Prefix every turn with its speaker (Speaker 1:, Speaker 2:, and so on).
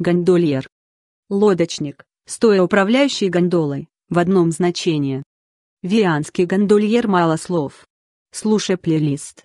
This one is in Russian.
Speaker 1: гондольер. Лодочник, стоя управляющий гондолой, в одном значении. Вианский гондольер мало слов. Слушай плейлист.